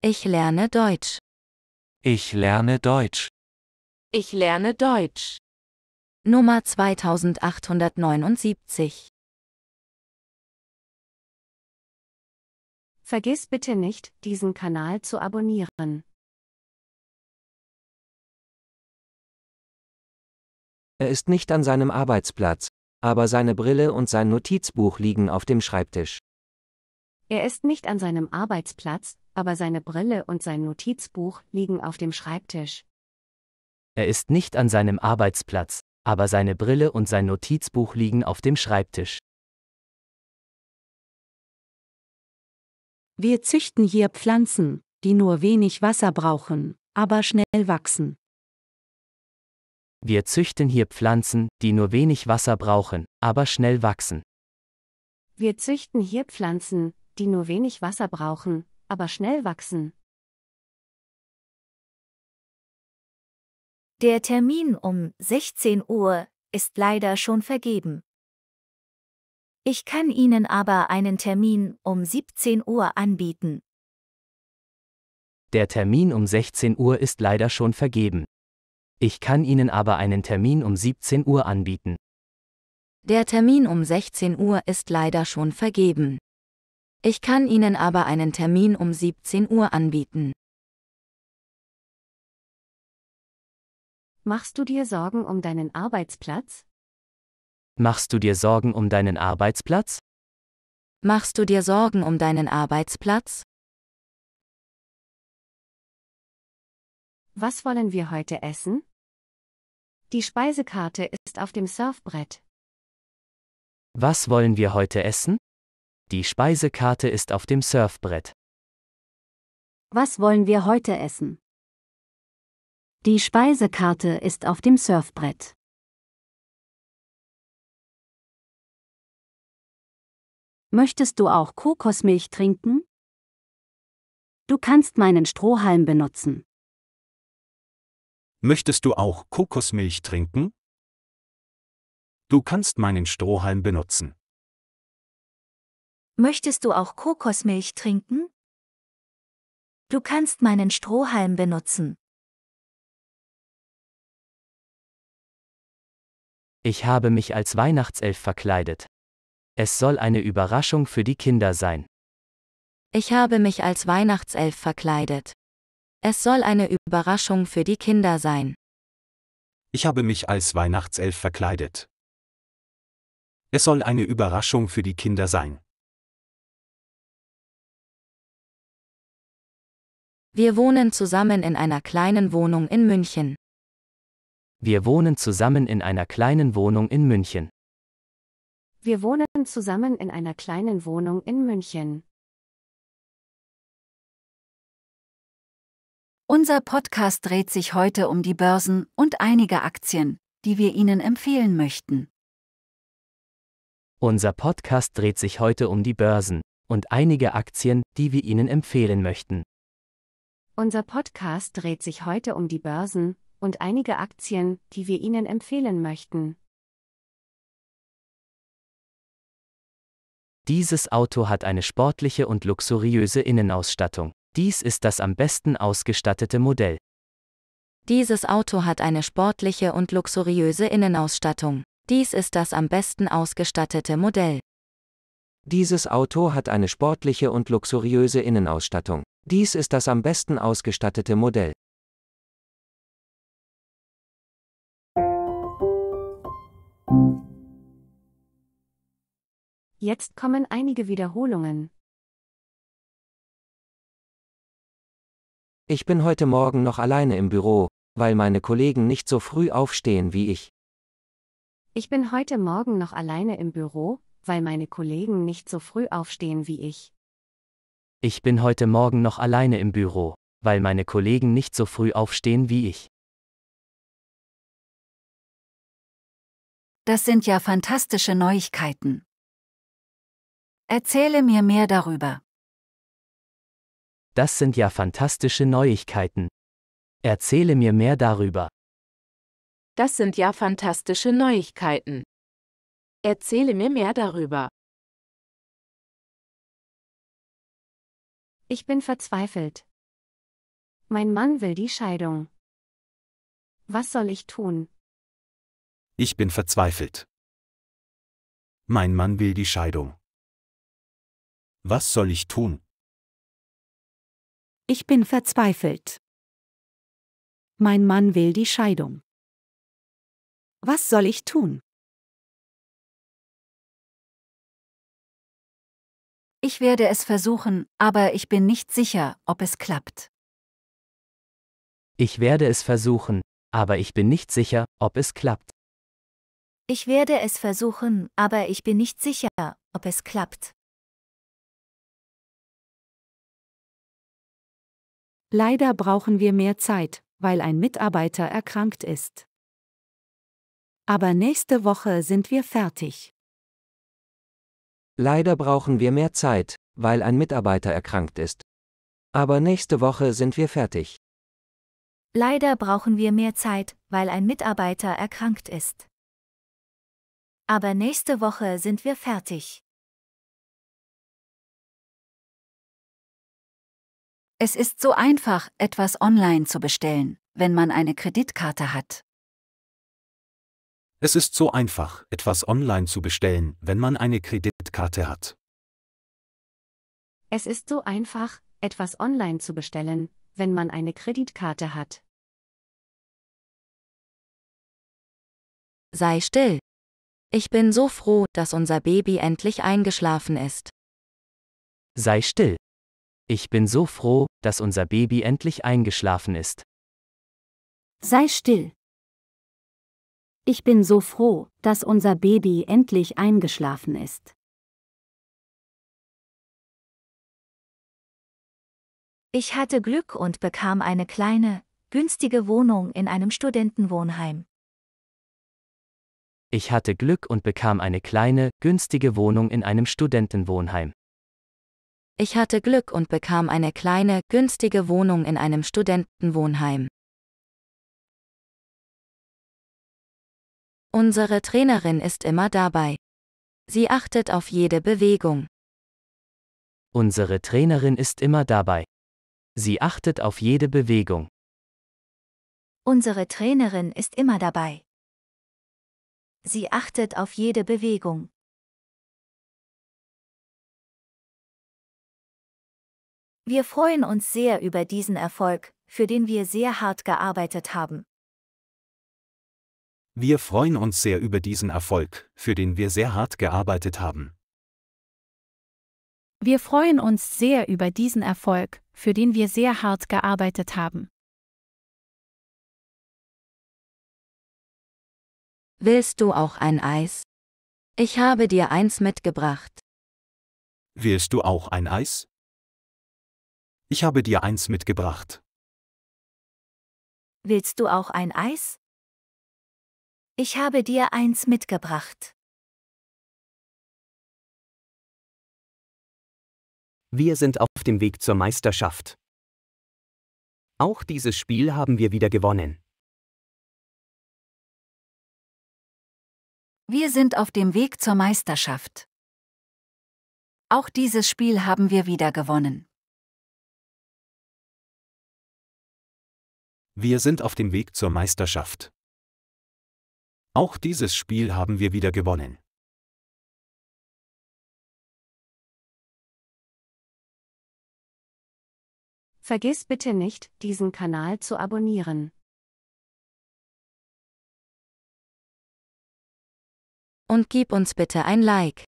Ich lerne Deutsch. Ich lerne Deutsch. Ich lerne Deutsch. Nummer 2879. Vergiss bitte nicht, diesen Kanal zu abonnieren. Er ist nicht an seinem Arbeitsplatz, aber seine Brille und sein Notizbuch liegen auf dem Schreibtisch. Er ist nicht an seinem Arbeitsplatz, aber seine Brille und sein Notizbuch liegen auf dem Schreibtisch. Er ist nicht an seinem Arbeitsplatz, aber seine Brille und sein Notizbuch liegen auf dem Schreibtisch. Wir züchten hier Pflanzen, die nur wenig Wasser brauchen, aber schnell wachsen. Wir züchten hier Pflanzen, die nur wenig Wasser brauchen, aber schnell wachsen. Wir züchten hier Pflanzen, die nur wenig Wasser brauchen, aber schnell wachsen. Der Termin um 16 Uhr ist leider schon vergeben. Ich kann Ihnen aber einen Termin um 17 Uhr anbieten. Der Termin um 16 Uhr ist leider schon vergeben. Ich kann Ihnen aber einen Termin um 17 Uhr anbieten. Der Termin um 16 Uhr ist leider schon vergeben. Ich kann Ihnen aber einen Termin um 17 Uhr anbieten. Machst du dir Sorgen um deinen Arbeitsplatz? Machst du dir Sorgen um deinen Arbeitsplatz? Machst du dir Sorgen um deinen Arbeitsplatz? Was wollen wir heute essen? Die Speisekarte ist auf dem Surfbrett. Was wollen wir heute essen? Die Speisekarte ist auf dem Surfbrett. Was wollen wir heute essen? Die Speisekarte ist auf dem Surfbrett. Möchtest du auch Kokosmilch trinken? Du kannst meinen Strohhalm benutzen. Möchtest du auch Kokosmilch trinken? Du kannst meinen Strohhalm benutzen. Möchtest du auch Kokosmilch trinken? Du kannst meinen Strohhalm benutzen. Ich habe mich als Weihnachtself verkleidet. Es soll eine Überraschung für die Kinder sein. Ich habe mich als Weihnachtself verkleidet. Es soll eine Überraschung für die Kinder sein. Ich habe mich als Weihnachtself verkleidet. Es soll eine Überraschung für die Kinder sein. Wir wohnen zusammen in einer kleinen Wohnung in München. Wir wohnen zusammen in einer kleinen Wohnung in München. Wir wohnen zusammen in einer kleinen Wohnung in München. Unser Podcast dreht sich heute um die Börsen und einige Aktien, die wir Ihnen empfehlen möchten. Unser Podcast dreht sich heute um die Börsen und einige Aktien, die wir Ihnen empfehlen möchten. Unser Podcast dreht sich heute um die Börsen und einige Aktien, die wir Ihnen empfehlen möchten. Dieses Auto hat eine sportliche und luxuriöse Innenausstattung. Dies ist das am besten ausgestattete Modell. Dieses Auto hat eine sportliche und luxuriöse Innenausstattung. Dies ist das am besten ausgestattete Modell. Dieses Auto hat eine sportliche und luxuriöse Innenausstattung. Dies ist das am besten ausgestattete Modell. Jetzt kommen einige Wiederholungen. Ich bin heute Morgen noch alleine im Büro, weil meine Kollegen nicht so früh aufstehen wie ich. Ich bin heute Morgen noch alleine im Büro, weil meine Kollegen nicht so früh aufstehen wie ich. Ich bin heute Morgen noch alleine im Büro, weil meine Kollegen nicht so früh aufstehen wie ich. Das sind ja fantastische Neuigkeiten. Erzähle mir mehr darüber. Das sind ja fantastische Neuigkeiten. Erzähle mir mehr darüber. Das sind ja fantastische Neuigkeiten. Erzähle mir mehr darüber. Ich bin verzweifelt. Mein Mann will die Scheidung. Was soll ich tun? Ich bin verzweifelt. Mein Mann will die Scheidung. Was soll ich tun? Ich bin verzweifelt. Mein Mann will die Scheidung. Was soll ich tun? Ich werde es versuchen, aber ich bin nicht sicher, ob es klappt. Ich werde es versuchen, aber ich bin nicht sicher, ob es klappt. Ich werde es versuchen, aber ich bin nicht sicher, ob es klappt. Leider brauchen wir mehr Zeit, weil ein Mitarbeiter erkrankt ist. Aber nächste Woche sind wir fertig. Leider brauchen wir mehr Zeit, weil ein Mitarbeiter erkrankt ist. Aber nächste Woche sind wir fertig. Leider brauchen wir mehr Zeit, weil ein Mitarbeiter erkrankt ist. Aber nächste Woche sind wir fertig. Es ist so einfach, etwas online zu bestellen, wenn man eine Kreditkarte hat. Es ist so einfach, etwas online zu bestellen, wenn man eine Kreditkarte hat. Es ist so einfach, etwas online zu bestellen, wenn man eine Kreditkarte hat. Sei still. Ich bin so froh, dass unser Baby endlich eingeschlafen ist. Sei still. Ich bin so froh, dass unser Baby endlich eingeschlafen ist. Sei still. Ich bin so froh, dass unser Baby endlich eingeschlafen ist. Ich hatte Glück und bekam eine kleine, günstige Wohnung in einem Studentenwohnheim. Ich hatte Glück und bekam eine kleine, günstige Wohnung in einem Studentenwohnheim. Ich hatte Glück und bekam eine kleine, günstige Wohnung in einem Studentenwohnheim. Unsere Trainerin ist immer dabei. Sie achtet auf jede Bewegung. Unsere Trainerin ist immer dabei. Sie achtet auf jede Bewegung. Unsere Trainerin ist immer dabei. Sie achtet auf jede Bewegung. Wir freuen uns sehr über diesen Erfolg, für den wir sehr hart gearbeitet haben. Wir freuen uns sehr über diesen Erfolg, für den wir sehr hart gearbeitet haben. Wir freuen uns sehr über diesen Erfolg, für den wir sehr hart gearbeitet haben. Willst du auch ein Eis? Ich habe dir eins mitgebracht. Willst du auch ein Eis? Ich habe dir eins mitgebracht. Willst du auch ein Eis? Ich habe dir eins mitgebracht. Wir sind auf dem Weg zur Meisterschaft. Auch dieses Spiel haben wir wieder gewonnen. Wir sind auf dem Weg zur Meisterschaft. Auch dieses Spiel haben wir wieder gewonnen. Wir sind auf dem Weg zur Meisterschaft. Auch dieses Spiel haben wir wieder gewonnen. Vergiss bitte nicht, diesen Kanal zu abonnieren. Und gib uns bitte ein Like.